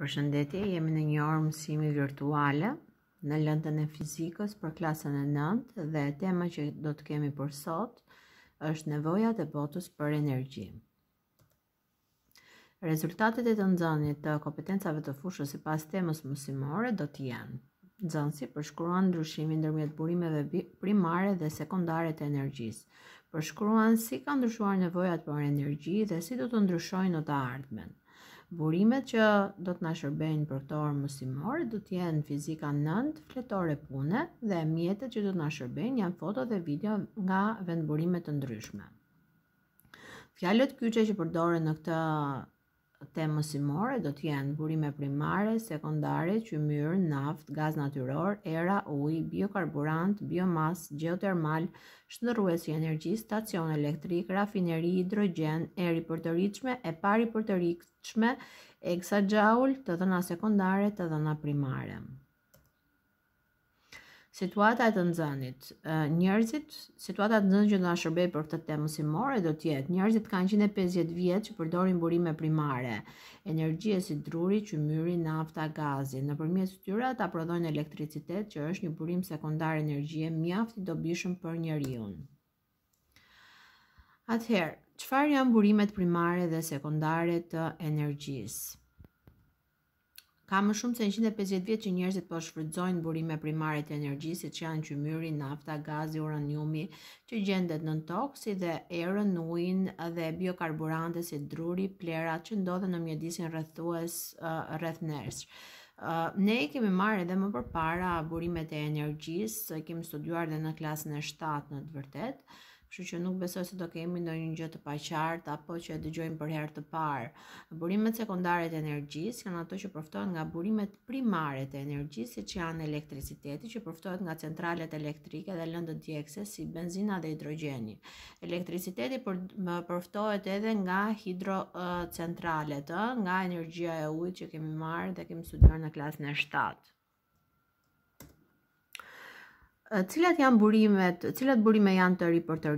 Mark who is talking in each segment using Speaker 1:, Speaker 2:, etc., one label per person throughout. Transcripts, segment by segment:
Speaker 1: Përshëndetje, jemi në një orë mësimi virtuale në lëndën e fizikës për klasën e nëndë dhe tema që do të kemi për sot është nevojat e botës për energji. Rezultatet e të nëzënit të kompetencave të fushës si pas temës mësimore do të jenë. Nëzënësi përshkruan ndryshimin ndërmjet burimeve primare dhe sekundare të energjisë, përshkruan si ka ndryshuar nevojat për energji dhe si do të ndryshojnë në të ardhmen. Burimet që do të na shërbejnë për këto orë mësimore do të jenë fizika 9, fletore pune dhe mjetet që do të na shërbejnë janë foto dhe video nga vendburime të ndryshme. Fjalët kyçe që përdoren në këtë temësimore do të jenë burime primare, sekondare, qymyr, naft, gaz natyror, era, uj, biokarburant, biomas, geotermal, shëndërues i energji, stacion elektrik, rafineri, hidrogen, eri për të rikshme, e pari për të rikshme, gjaull, të dhëna sekundare, të dhëna primare situata e të nxënit. Njerëzit, situata e nxënit që do na shërbej për këtë temë simore more do të jetë. Njerëzit kanë 150 vjet që përdorin burime primare, energjie si druri, qymyri, nafta, gazi. Nëpërmjet tyre ata prodhojnë elektricitet që është një burim sekondar energjie mjaft i dobishëm për njeriu. Atëherë, çfarë janë burimet primare dhe sekondare të energjisë? Ka më shumë se 150 vjet që njerëzit po shfrytëzojnë burime primare të energjisë, siç janë qymyri, nafta, gazi, uraniumi, që gjendet në tokë, si dhe erën, ujin dhe biokarburante si druri, plerat që ndodhen në mjedisin rrethues rreth uh, ne i kemi marrë edhe më përpara burimet e energjisë, kemi studuar edhe në klasën e 7 në të vërtetë. Kështu që nuk besoj se do kemi ndonjë gjë të paqartë apo që e dëgjojmë për herë të parë. Burimet sekondare të energjisë janë ato që përftohen nga burimet primare të energjisë, siç janë elektriciteti që përftohet nga centralet elektrike dhe lëndët djegëse si benzina dhe hidrogjeni. Elektriciteti përftohet edhe nga hidrocentralet, ëh, nga energjia e ujit që kemi marrë dhe kemi studuar në klasën e 7 cilat janë burimet, cilat burime janë të ri për të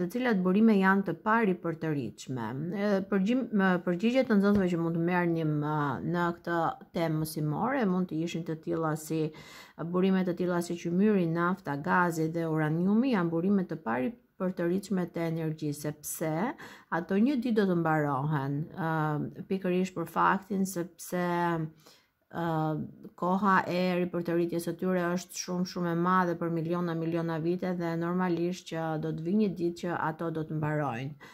Speaker 1: dhe cilat burime janë të pa ri për të Përgjigjet të nxënësve që mund të merrnim në këtë temë mësimore mund të ishin të tilla si burimet të tilla si qymyri, nafta, gazi dhe uraniumi janë burime të pa ri për të rritshme të energjisë sepse ato një ditë do të mbarohen. Pikërisht për faktin se pse koha e riporteritjes së tyre është shumë shumë e madhe për miliona miliona vite dhe normalisht që do të vijë një ditë që ato do të mbarojnë.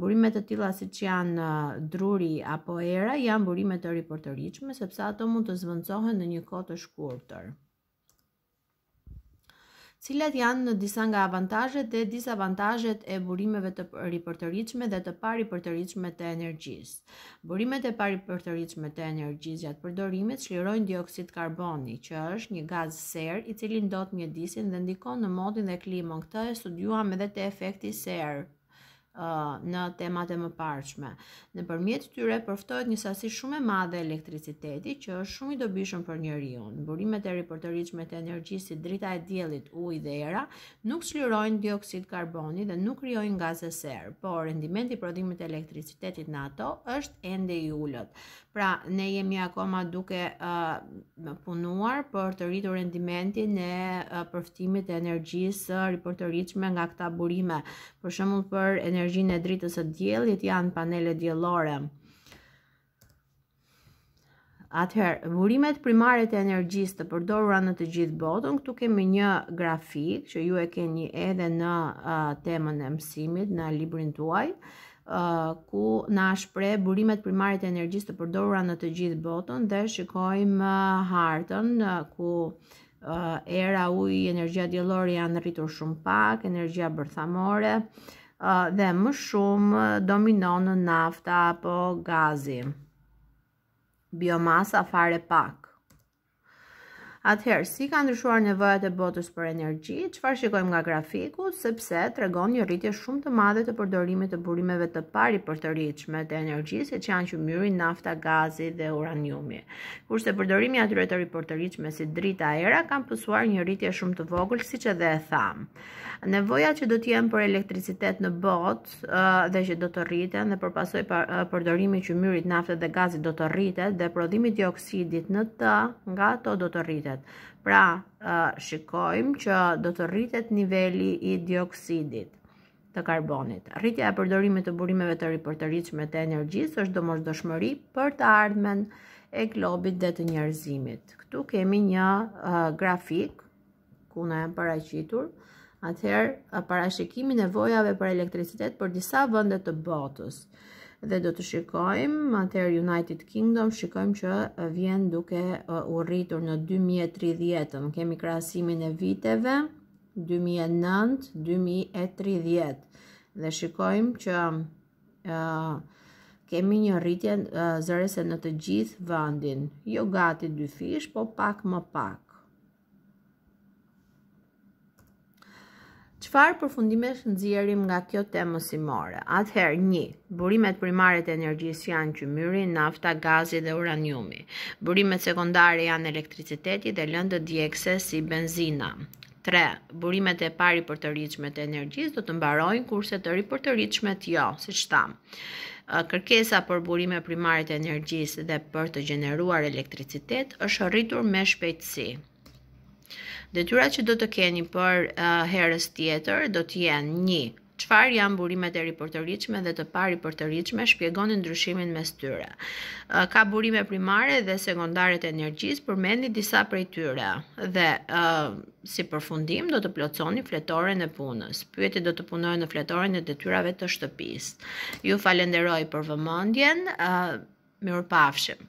Speaker 1: Burimet të tilla siç janë druri apo era janë burime të riporteritjme sepse ato mund të zvëndsohen në një kohë të shkurtër cilat janë në disa nga avantazhet dhe disavantazhet e burimeve të ripërtëritshme dhe të paripërtëritshme të energjisë. Burimet e paripërtëritshme të energjisë gjatë përdorimit shlirojnë dioksid karboni, që është një gaz ser i cili ndot mjedisin dhe ndikon në modin dhe klimon. Këtë e studiuam edhe të efekti ser në temat e më parqme. Në përmjet tyre përftojt një sasi shumë e madhe elektriciteti që është shumë i dobishëm për njëri unë. Burimet e ripërtëriqme të energjisit drita e djelit uj dhe era nuk shlirojnë dioksid karboni dhe nuk rjojnë gazeser, por rendimenti prodhimit e elektricitetit në ato është ende i ullët. Pra, ne jemi akoma duke uh, punuar për të rritur rendimentin e uh, përftimit e energjisë uh, ripërtëritshme nga këta burime. Për shëmull për energjin e dritës së djelit janë panele djelore. Atëherë, burimet primare të energjisë të përdorura në të gjithë botën, këtu kemi një grafik që ju e keni edhe në uh, temën e mësimit, në librin tuaj. ajë, ku na shpre burimet primare të energjisë të përdorura në të gjithë botën dhe shikojmë hartën ku era, uji, energjia diellore janë rritur shumë pak, energjia bërthamore dhe më shumë dominon nafta apo gazi. Biomasa fare pak. Atëherë, si ka ndryshuar nevojat e botës për energji, qëfar shikojmë nga grafiku, sepse të regon një rritje shumë të madhe të përdorimit të burimeve të pari për të rritjshme të energji, se që janë që myri nafta, gazi dhe uraniumi. Kurse përdorimi atyre të rritjshme për të rritjshme si drita era, kam pësuar një rritje shumë të vogël, si që dhe e thamë. Nevoja që do t'jem për elektricitet në bot dhe që do të rriten dhe përpasoj përdorimi që myrit naftet dhe gazit do të rriten dhe prodhimi dioksidit në të nga do të rriten rritet. Pra, shikojmë që do të rritet nivelli i dioksidit të karbonit. Rritja e përdorimit të burimeve të ripër të energjisë është do mështë dëshmëri për të ardhmen e globit dhe të njerëzimit. Këtu kemi një grafik, ku në e më paracitur, atëherë parashikimin e vojave për elektricitet për disa vëndet të botës dhe do të shikojmë, atër United Kingdom, shikojmë që vjen duke u rritur në 2030 kemi krasimin e viteve, 2009-2030, dhe shikojmë që kemi një rritje zërese në të gjithë vëndin, jo gati dy fish, po pak më pak. Qëfar përfundimesh fundime nëzirim nga kjo temë simore? Atëherë, një, burimet primare të energjisë janë qëmyri, nafta, gazi dhe uraniumi. Burimet sekundare janë elektriciteti dhe lëndë djekse si benzina. 3. Burimet e pari për të rritshme të energjis do të mbarojnë kurse të rritshme të të jo, si shtam. Kërkesa për burime primarit e energjis dhe për të gjeneruar elektricitet është rritur me shpejtësi. Detyrat që do të keni për uh, herës tjetër do të jenë një qëfar janë burimet e riportërishme dhe të pari riportërishme shpjegonin ndryshimin mes tyre. Ka burime primare dhe sekondare të energjisë, përmendni disa prej tyre dhe uh, si përfundim do të plotësoni fletoren e punës. Pyeti do të punojë në fletoren e detyrave të shtëpisë. Ju falenderoj për vëmendjen. Uh, Mirupafshim.